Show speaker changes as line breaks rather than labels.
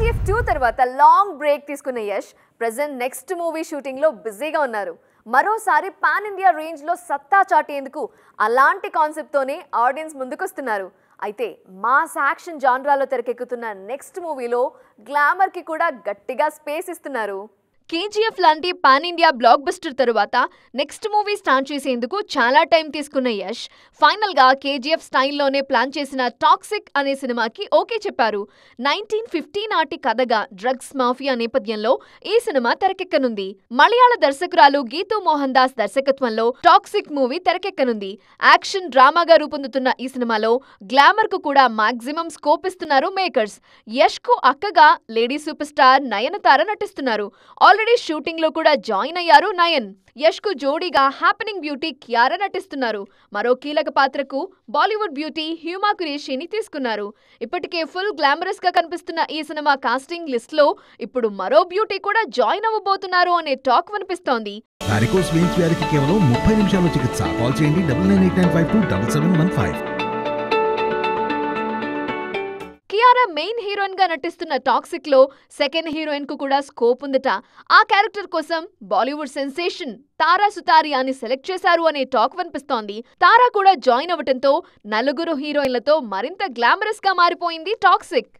KGF two తర్వాత long break తీసుకున్న Yash present next movie షూటింగ్లో బిజీగా ఉన్నారు మరోసారి పాన్ ఇండియా రేంజ్లో సత్తా చాటేందుకు అలాంటి కాన్సెప్ట్తోనే ఆడియన్స్ ముందుకొస్తున్నారు అయితే మాస్ యాక్షన్ జాన్రాలో తెరకెక్కుతున్న నెక్స్ట్ మూవీలో గ్లామర్కి కూడా గట్టిగా స్పేస్ ఇస్తున్నారు కేజీఎఫ్ లాంటి పాన్ ఇండియా బ్లాక్ బస్టర్ తరువాత నెక్స్ట్ మూవీ స్టార్ట్ చేసేందుకు చాలా టైం తీసుకున్న యష్ ఫైనల్ గా కేజీఎఫ్ స్టైల్లోనే ప్లాన్ చేసిన టాక్సిక్ అనే సినిమాకి ఓకే చెప్పారు నైన్టీన్ ఫిఫ్టీ నాటి కథగా డ్రగ్స్ మాఫియా నేపథ్యంలో ఈ సినిమా తెరకెక్కనుంది మలయాళ దర్శకురాలు గీతూ మోహన్ దాస్ దర్శకత్వంలో టాక్సిక్ మూవీ తెరకెక్కనుంది యాక్షన్ డ్రామాగా రూపొందుతున్న ఈ సినిమాలో గ్లామర్ కు కూడా మాక్సిమం స్కోప్ ఇస్తున్నారు మేకర్స్ యష్ కు అక్కగా లేడీ సూపర్ స్టార్ నయనతార నటిస్తున్నారు ఆల్రెడీ షూటింగ్ లో కూడా జాయిన్ అయ్యారు నయన్ యష్ కు జోడీగా హ్యాపెనింగ్ బ్యూటీ కియారా నటిస్తున్నారు మరో కీలక పాత్రకు బాలీవుడ్ బ్యూటీ హ్యూమా కురేషిని తీసుకున్నారు ఇప్పటికే ఫుల్ గ్లామరస్ గా కనిపిస్తున్న ఈ సినిమా కాస్టింగ్ లిస్ట్ లో ఇప్పుడు మరో బ్యూటీ కూడా జాయిన్ అవ్వబోతున్నారు అనే టాక్ వినిపిస్తోంది
కేవలం నిమిషాల చికిత్స కాల్ చేయండి
తారా మెయిన్ హీరోయిన్ గా నటిస్తున్న టాక్సిక్ లో సెకండ్ హీరోయిన్ కు కూడా స్కోప్ ఉందట ఆ క్యారెక్టర్ కోసం బాలీవుడ్ సెన్సేషన్ తారా సుతారియాని సెలెక్ట్ చేశారు అనే టాక్ వినిపిస్తోంది తారా కూడా జాయిన్ అవ్వటంతో నలుగురు హీరోయిన్లతో మరింత గ్లామరస్ గా మారిపోయింది టాక్సిక్